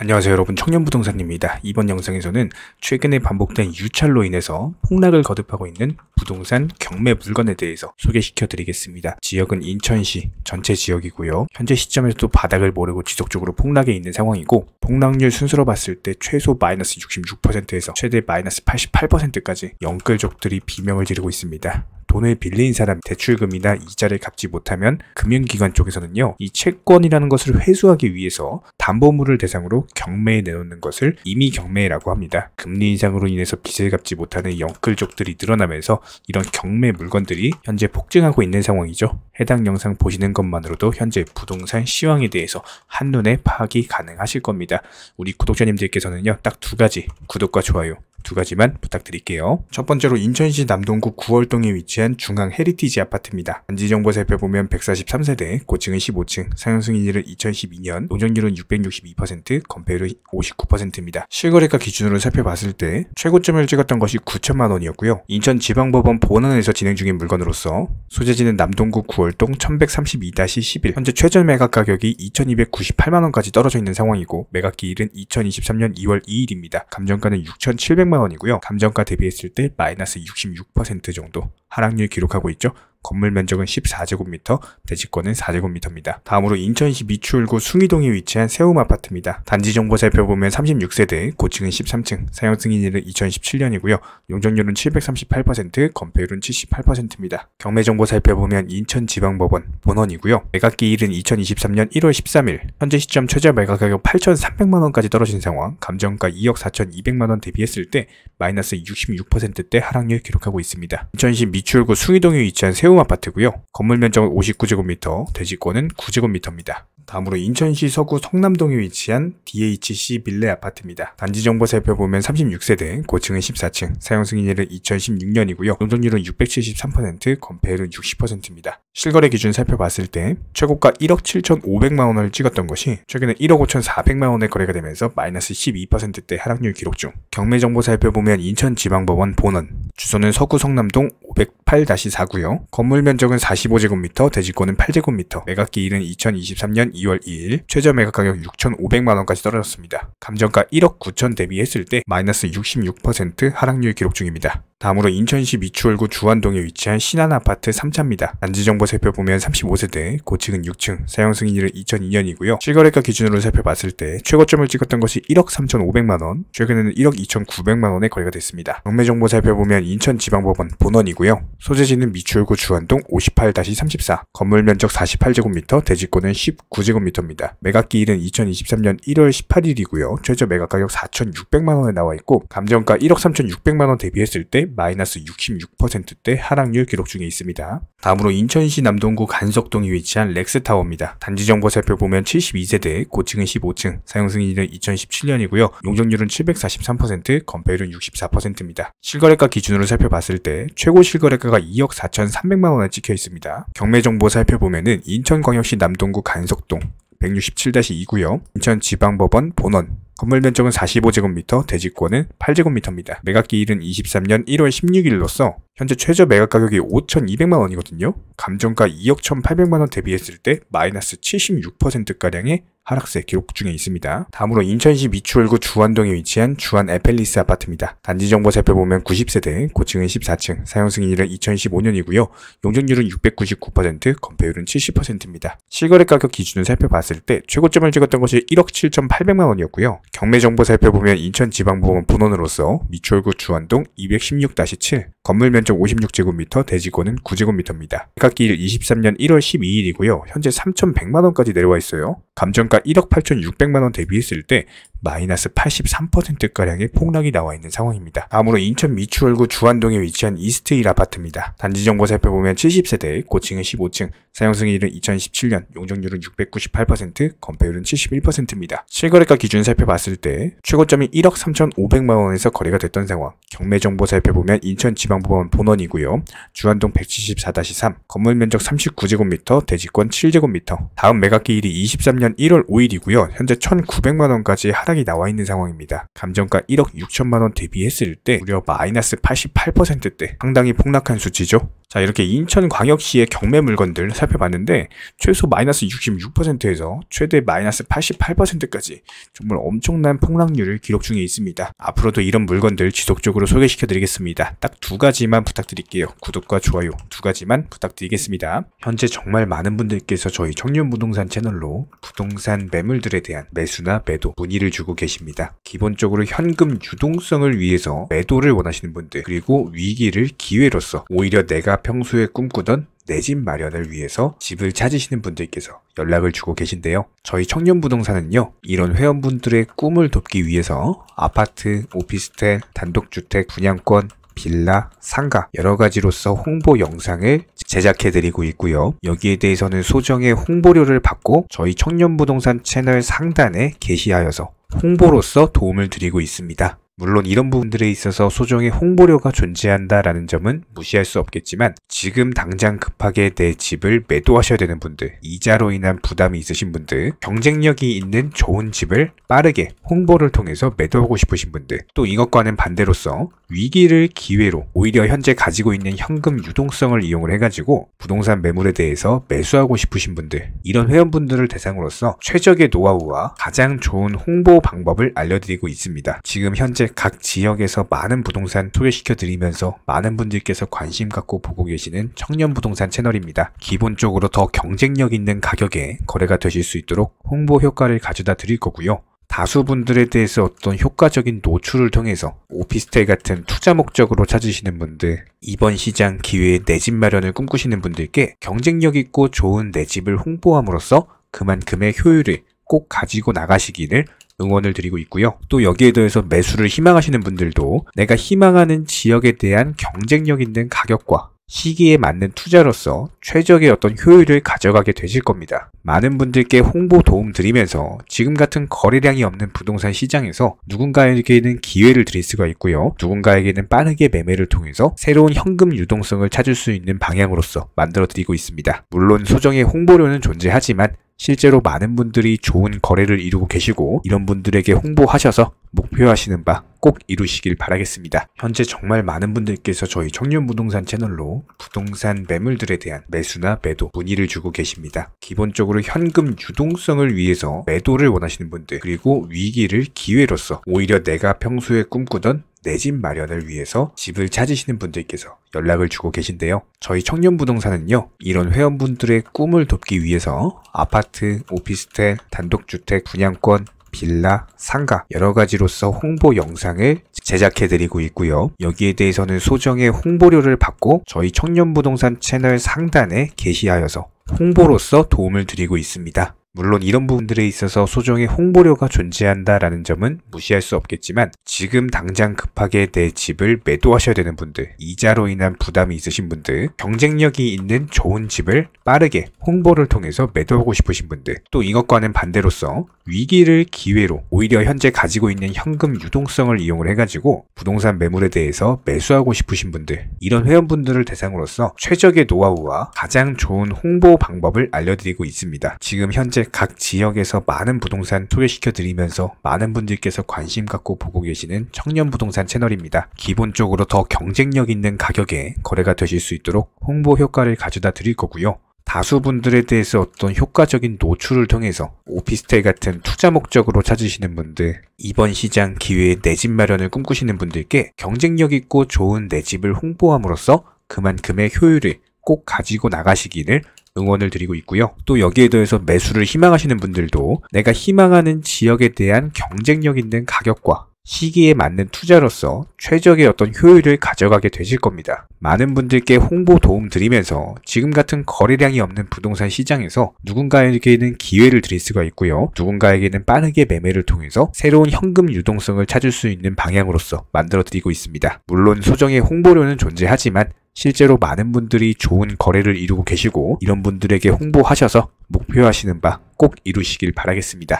안녕하세요 여러분 청년부동산입니다. 이번 영상에서는 최근에 반복된 유찰로 인해서 폭락을 거듭하고 있는 부동산 경매 물건에 대해서 소개시켜 드리겠습니다. 지역은 인천시 전체 지역이고요. 현재 시점에서도 바닥을 모르고 지속적으로 폭락해 있는 상황이고 폭락률 순서로 봤을 때 최소 마이너스 66%에서 최대 마이너스 88%까지 영끌족들이 비명을 지르고 있습니다. 돈을 빌린 사람 대출금이나 이자를 갚지 못하면 금융기관 쪽에서는요 이 채권이라는 것을 회수하기 위해서 담보물을 대상으로 경매에 내놓는 것을 이미 경매라고 합니다. 금리 인상으로 인해서 빚을 갚지 못하는 영끌족들이 늘어나면서 이런 경매 물건들이 현재 폭증하고 있는 상황이죠. 해당 영상 보시는 것만으로도 현재 부동산 시황에 대해서 한눈에 파악이 가능하실 겁니다. 우리 구독자님들께서는요 딱 두 가지 구독과 좋아요 두 가지만 부탁드릴게요. 첫 번째로 인천시 남동구 9월동에 위치한 중앙 헤리티지 아파트입니다. 단지 정보 살펴보면 143세대, 고층은 15층, 상용승인율은 2012년, 노정률은 662%, 건폐율은 59%입니다. 실거래가 기준으로 살펴봤을 때 최고점을 찍었던 것이 9천만 원이었고요. 인천지방법원 본안에서 진행 중인 물건으로서 소재지는 남동구 9월동 1132-11 현재 최저 매각 가격이 2,298만 원까지 떨어져 있는 상황이고 매각 기일은 2023년 2월 2일입니다. 감정가는 6,700만 300만 원이고요. 감정가 대비했을 때 마이너스 66% 정도 하락률 기록하고 있죠. 건물 면적은 14제곱미터, 대지권은 4제곱미터입니다. 다음으로 인천시 미추홀구 숭이동에 위치한 세움 아파트입니다. 단지 정보 살펴보면 36세대, 고층은 13층, 사용 승인일은 2017년이고요. 용적률은 738%, 건폐율은 78%입니다. 경매 정보 살펴보면 인천지방법원 본원이고요. 매각기일은 2023년 1월 13일, 현재 시점 최저 매각 가격 8,300만원까지 떨어진 상황, 감정가 2억 4,200만원 대비했을 때 마이너스 66%대 하락률 기록하고 있습니다. 인천시 미추홀구 숭이동에 위치한 세움 세움 아파트고요. 건물 면적은 59제곱미터, 대지권은 9제곱미터입니다. 다음으로 인천시 서구 성남동에 위치한 DHC 빌레 아파트입니다. 단지 정보 살펴보면 36세대, 고층은 14층, 사용 승인일은 2016년이고요. 용적률은 673%, 건폐율은 60%입니다. 실거래 기준 살펴봤을 때 최고가 1억 7,500만 원을 찍었던 것이 최근에 1억 5,400만 원에 거래가 되면서 마이너스 12%대 하락률 기록 중. 경매 정보 살펴보면 인천지방법원 본원, 주소는 서구 성남동 508-4구요. 건물 면적은 45제곱미터, 대지권은 8제곱미터, 매각기 일은 2023년 2월 2일, 최저 매각 가격 6,500만원까지 떨어졌습니다. 감정가 1억 9천 대비했을 때 마이너스 66% 하락률 기록 중입니다. 다음으로 인천시 미추홀구 주안동에 위치한 신한아파트 3차입니다. 단지정보 살펴보면 35세대, 고층은 6층, 사용승인일은 2002년이고요. 실거래가 기준으로 살펴봤을 때 최고점을 찍었던 것이 1억 3,500만원, 최근에는 1억 2,900만원에 거래가 됐습니다. 경매정보 살펴보면 인천지방법원 본원이고요. 소재지는 미추홀구 주안동 58-34, 건물 면적 48제곱미터, 대지권은 19제곱미터입니다. 매각기일은 2023년 1월 18일이고요. 최저 매각가격 4,600만원에 나와있고 감정가 1억 3,600만원 대비했을 때 마이너스 66%대 하락률 기록 중에 있습니다. 다음으로 인천시 남동구 간석동에 위치한 렉스타워입니다. 단지 정보 살펴보면 72세대, 고층은 15층, 사용 승인일은 2017년이고요. 용적률은 743%, 건폐율은 64%입니다. 실거래가 기준으로 살펴봤을 때 최고 실거래가가 2억 4,300만 원에 찍혀 있습니다. 경매 정보 살펴보면은 인천광역시 남동구 간석동 167-2구요. 인천지방법원 본원 건물 면적은 45제곱미터, 대지권은 8제곱미터입니다. 매각기일은 23년 1월 16일로서 현재 최저 매각 가격이 5,200만 원이거든요. 감정가 2억 1,800만 원 대비했을 때 마이너스 76%가량의 하락세 기록 중에 있습니다. 다음으로 인천시 미추홀구 주안동에 위치한 주안 에펠리스 아파트입니다. 단지 정보 살펴보면 90세대, 고층은 14층, 사용 승인일은 2015년이고요. 용적률은 699%, 건폐율은 70%입니다. 실거래 가격 기준을 살펴봤을 때 최고점을 찍었던 것이 1억 7,800만 원이었고요. 경매 정보 살펴보면 인천지방법원 본원으로서 미추홀구 주안동 216-7, 건물 면적 56제곱미터, 대지권은 9제곱미터입니다. 각기일 23년 1월 12일이고요. 현재 3,100만원까지 내려와 있어요. 감정가 1억 8,600만원 대비했을 때 마이너스 83%가량의 폭락이 나와 있는 상황입니다. 아무으로 인천 미추홀구 주안동에 위치한 이스트 1 아파트입니다. 단지 정보 살펴보면 70세대, 고층은 15층, 사용승일은 2017년, 용적률은 698%, 건폐율은 71%입니다. 실거래가 기준 살펴봤을 때 최고점이 1억 3,500만원에서 거래가 됐던 상황, 경매 정보 살펴보면 인천지방법원 본원이고요. 주안동 174-3, 건물 면적 39제곱미터, 대지권 7제곱미터, 다음 매각기일이 23년 1월 5일이고요. 현재 1,900만원까지 하 하락이 나와 있는 상황입니다. 감정가 1억 6천만 원 대비했을 때 무려 마이너스 88%대 상당히 폭락한 수치죠. 자 이렇게 인천광역시의 경매 물건들 살펴봤는데 최소 마이너스 66%에서 최대 마이너스 88%까지 정말 엄청난 폭락률을 기록 중에 있습니다. 앞으로도 이런 물건들 지속적으로 소개시켜드리겠습니다. 딱 두 가지만 부탁드릴게요. 구독과 좋아요 두 가지만 부탁드리겠습니다. 현재 정말 많은 분들께서 저희 청년부동산 채널로 부동산 매물들에 대한 매수나 매도 문의를 주 주고 계십니다. 기본적으로 현금 유동성을 위해서 매도를 원하시는 분들 그리고 위기를 기회로서 오히려 내가 평소에 꿈꾸던 내 집 마련을 위해서 집을 찾으시는 분들께서 연락을 주고 계신데요. 저희 청년부동산은요, 이런 회원분들의 꿈을 돕기 위해서 아파트, 오피스텔, 단독주택, 분양권, 빌라, 상가 여러 가지로서 홍보 영상을 제작해드리고 있고요. 여기에 대해서는 소정의 홍보료를 받고 저희 청년부동산 채널 상단에 게시하여서 홍보로서 도움을 드리고 있습니다. 물론 이런 부분들에 있어서 소정의 홍보료가 존재한다라는 점은 무시할 수 없겠지만 지금 당장 급하게 내 집을 매도하셔야 되는 분들, 이자로 인한 부담이 있으신 분들, 경쟁력이 있는 좋은 집을 빠르게 홍보를 통해서 매도하고 싶으신 분들, 또 이것과는 반대로서 위기를 기회로 오히려 현재 가지고 있는 현금 유동성을 이용을 해가지고 부동산 매물에 대해서 매수하고 싶으신 분들, 이런 회원분들을 대상으로서 최적의 노하우와 가장 좋은 홍보 방법을 알려드리고 있습니다. 지금 현재 각 지역에서 많은 부동산 소개시켜 드리면서 많은 분들께서 관심 갖고 보고 계시는 청년 부동산 채널입니다. 기본적으로 더 경쟁력 있는 가격에 거래가 되실 수 있도록 홍보 효과를 가져다 드릴 거고요. 다수분들에 대해서 어떤 효과적인 노출을 통해서 오피스텔 같은 투자 목적으로 찾으시는 분들, 이번 시장 기회에 내 집 마련을 꿈꾸시는 분들께 경쟁력 있고 좋은 내 집을 홍보함으로써 그만큼의 효율을 꼭 가지고 나가시기를 응원을 드리고 있고요. 또 여기에 더해서 매수를 희망하시는 분들도 내가 희망하는 지역에 대한 경쟁력 있는 가격과 시기에 맞는 투자로서 최적의 어떤 효율을 가져가게 되실 겁니다. 많은 분들께 홍보 도움 드리면서 지금 같은 거래량이 없는 부동산 시장에서 누군가에게는 기회를 드릴 수가 있고요. 누군가에게는 빠르게 매매를 통해서 새로운 현금 유동성을 찾을 수 있는 방향으로서 만들어 드리고 있습니다. 물론 소정의 홍보료는 존재하지만 실제로 많은 분들이 좋은 거래를 이루고 계시고 이런 분들에게 홍보하셔서 목표하시는 바 꼭 이루시길 바라겠습니다. 현재 정말 많은 분들께서 저희 청년 부동산 채널로 부동산 매물들에 대한 매수나 매도 문의를 주고 계십니다. 기본적으로 현금 유동성을 위해서 매도를 원하시는 분들 그리고 위기를 기회로서 오히려 내가 평소에 꿈꾸던 내집 마련을 위해서 집을 찾으시는 분들께서 연락을 주고 계신데요. 저희 청년부동산은요, 이런 회원분들의 꿈을 돕기 위해서 아파트, 오피스텔, 단독주택, 분양권, 빌라, 상가 여러 가지로서 홍보 영상을 제작해드리고 있고요. 여기에 대해서는 소정의 홍보료를 받고 저희 청년부동산 채널 상단에 게시하여서 홍보로서 도움을 드리고 있습니다. 물론 이런 부분들에 있어서 소정의 홍보료가 존재한다라는 점은 무시할 수 없겠지만 지금 당장 급하게 내 집을 매도하셔야 되는 분들, 이자로 인한 부담이 있으신 분들, 경쟁력이 있는 좋은 집을 빠르게 홍보를 통해서 매도하고 싶으신 분들, 또 이것과는 반대로서 위기를 기회로 오히려 현재 가지고 있는 현금 유동성을 이용을 해가지고 부동산 매물에 대해서 매수하고 싶으신 분들, 이런 회원분들을 대상으로서 최적의 노하우와 가장 좋은 홍보 방법을 알려드리고 있습니다. 지금 현재 현재 각 지역에서 많은 부동산 소개시켜 드리면서 많은 분들께서 관심 갖고 보고 계시는 청년 부동산 채널입니다. 기본적으로 더 경쟁력 있는 가격에 거래가 되실 수 있도록 홍보 효과를 가져다 드릴 거고요. 다수분들에 대해서 어떤 효과적인 노출을 통해서 오피스텔 같은 투자 목적으로 찾으시는 분들, 이번 시장 기회에 내 집 마련을 꿈꾸시는 분들께 경쟁력 있고 좋은 내 집을 홍보함으로써 그만큼의 효율을 꼭 가지고 나가시기를 응원을 드리고 있고요. 또 여기에 더해서 매수를 희망하시는 분들도 내가 희망하는 지역에 대한 경쟁력 있는 가격과 시기에 맞는 투자로서 최적의 어떤 효율을 가져가게 되실 겁니다. 많은 분들께 홍보 도움 드리면서 지금 같은 거래량이 없는 부동산 시장에서 누군가에게는 기회를 드릴 수가 있고요. 누군가에게는 빠르게 매매를 통해서 새로운 현금 유동성을 찾을 수 있는 방향으로서 만들어 드리고 있습니다. 물론 소정의 홍보료는 존재하지만 실제로 많은 분들이 좋은 거래를 이루고 계시고 이런 분들에게 홍보하셔서 목표하시는 바 꼭 이루시길 바라겠습니다.